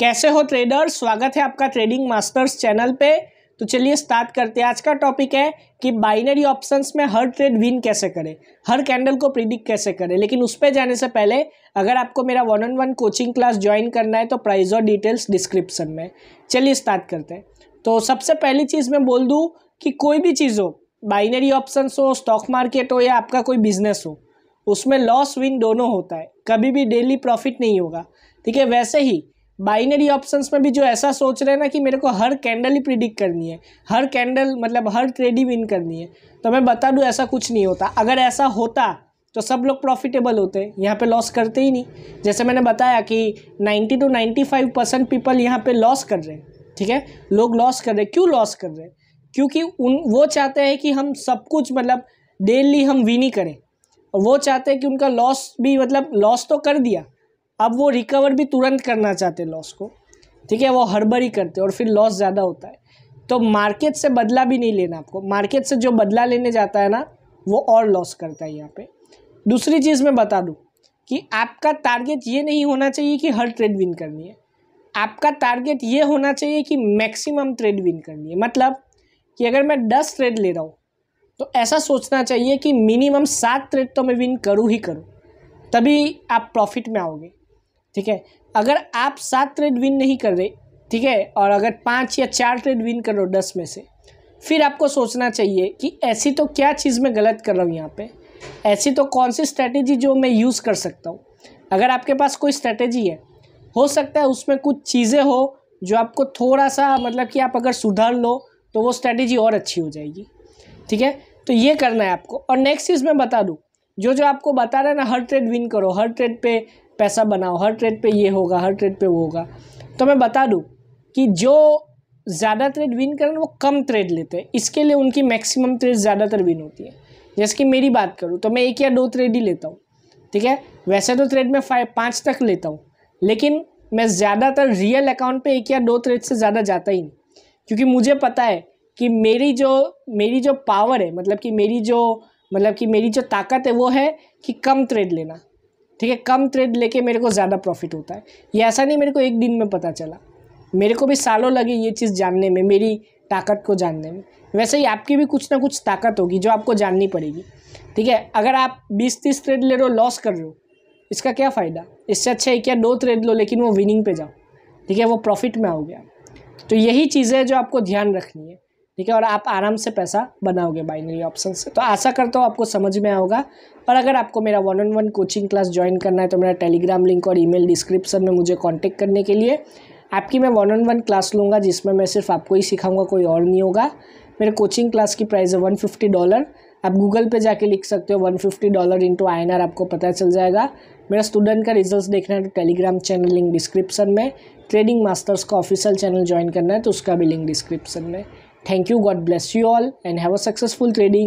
कैसे हो ट्रेडर स्वागत है आपका ट्रेडिंग मास्टर्स चैनल पे तो चलिए स्टार्ट करते हैं आज का टॉपिक है कि बाइनरी ऑप्शंस में हर ट्रेड विन कैसे करें हर कैंडल को प्रिडिक्ट कैसे करें लेकिन उस पर जाने से पहले अगर आपको मेरा one on one coaching class join करना है तो प्राइस और डिटेल्स डिस्क्रिप्शन में चलिए स्टार्ट करते हैं तो सबसे पहली चीज़ मैं बोल दूँ कि कोई भी चीज़ हो बाइनरी ऑप्शन हो स्टॉक मार्केट हो या आपका कोई बिजनेस हो उसमें लॉस विन दोनों होता है कभी भी डेली प्रॉफिट नहीं होगा ठीक है वैसे ही बाइनरी ऑप्शंस में भी जो ऐसा सोच रहे हैं ना कि मेरे को हर कैंडल ही प्रिडिक्ट करनी है हर कैंडल मतलब हर ट्रेड ही विन करनी है तो मैं बता दूँ ऐसा कुछ नहीं होता अगर ऐसा होता तो सब लोग प्रॉफिटेबल होते हैं यहाँ पे लॉस करते ही नहीं जैसे मैंने बताया कि 90 टू 95 परसेंट पीपल यहाँ पे लॉस कर रहे हैं ठीक है लोग लॉस कर रहे हैं क्यों लॉस कर रहे हैं क्योंकि उन वो चाहते हैं कि हम सब कुछ मतलब डेली हम विन ही करें और वो चाहते हैं कि उनका लॉस भी मतलब लॉस तो कर दिया अब वो रिकवर भी तुरंत करना चाहते हैं लॉस को ठीक है वो हड़बड़ी करते और फिर लॉस ज़्यादा होता है तो मार्केट से बदला भी नहीं लेना आपको मार्केट से जो बदला लेने जाता है ना वो और लॉस करता है यहाँ पे दूसरी चीज़ मैं बता दूँ कि आपका टारगेट ये नहीं होना चाहिए कि हर ट्रेड विन करनी है आपका टारगेट ये होना चाहिए कि मैक्सिमम ट्रेड विन करनी है मतलब कि अगर मैं दस ट्रेड ले रहा हूँ तो ऐसा सोचना चाहिए कि मिनिमम सात ट्रेड तो मैं विन करूँ ही करूँ तभी आप प्रॉफिट में आओगे ठीक है अगर आप सात ट्रेड विन नहीं कर रहे ठीक है और अगर पाँच या चार ट्रेड विन करो दस में से फिर आपको सोचना चाहिए कि ऐसी तो क्या चीज़ मैं गलत कर रहा हूँ यहाँ पे ऐसी तो कौन सी स्ट्रैटेजी जो मैं यूज़ कर सकता हूँ अगर आपके पास कोई स्ट्रैटेजी है हो सकता है उसमें कुछ चीज़ें हो जो आपको थोड़ा सा मतलब कि आप अगर सुधार लो तो वो स्ट्रैटेजी और अच्छी हो जाएगी ठीक है तो ये करना है आपको और नेक्स्ट चीज़ मैं बता दूँ जो जो आपको बता रहा है ना हर ट्रेड विन करो हर ट्रेड पे पैसा बनाओ हर ट्रेड पे ये होगा हर ट्रेड पे वो होगा तो मैं बता दूँ कि जो ज़्यादा ट्रेड विन करें वो कम ट्रेड लेते हैं इसके लिए उनकी मैक्सिमम ट्रेड ज़्यादातर विन होती है जैसे कि मेरी बात करूँ तो मैं एक या दो ट्रेड ही लेता हूँ ठीक है वैसे तो ट्रेड में फाइव पाँच तक लेता हूँ लेकिन मैं ज़्यादातर रियल अकाउंट पर एक या दो ट्रेड से ज़्यादा जाता ही नहीं क्योंकि मुझे पता है कि मेरी जो मेरी जो पावर है मतलब कि मेरी जो मतलब कि मेरी जो ताकत है वो है कि कम ट्रेड लेना ठीक है कम ट्रेड लेके मेरे को ज़्यादा प्रॉफिट होता है ये ऐसा नहीं मेरे को एक दिन में पता चला मेरे को भी सालों लगे ये चीज़ जानने में मेरी ताकत को जानने में वैसे ही आपकी भी कुछ ना कुछ ताकत होगी जो आपको जाननी पड़ेगी ठीक है अगर आप बीस तीस ट्रेड ले रहे हो लॉस कर रहे हो इसका क्या फ़ायदा इससे अच्छा है क्या दो ट्रेड लो लेकिन वो विनिंग पे जाओ ठीक है वो प्रॉफिट में आओगे तो यही चीज़ें जो आपको ध्यान रखनी है ठीक है और आप आराम से पैसा बनाओगे बाइनरी ऑप्शन से तो आशा करता हूँ आपको समझ में आएगा और अगर आपको मेरा one on one coaching class join करना है तो मेरा टेलीग्राम लिंक और ईमेल डिस्क्रिप्शन में मुझे कॉन्टेक्ट करने के लिए आपकी मैं वन ऑन वन क्लास लूँगा जिसमें मैं सिर्फ आपको ही सिखाऊंगा कोई और नहीं होगा मेरे कोचिंग क्लास की प्राइस है वन फिफ्टी डॉलर आप गूगल पे जाके लिख सकते हो one fifty dollar into I N R आपको पता चल जाएगा मेरा स्टूडेंट का रिजल्ट देखना है तो टेलीग्राम चैनल लिंक डिस्क्रिप्शन में ट्रेडिंग मास्टर्स का ऑफिशियल चैनल ज्वाइन करना है तो उसका भी लिंक डिस्क्रिप्शन में Thank you. God bless you all and have a successful trading.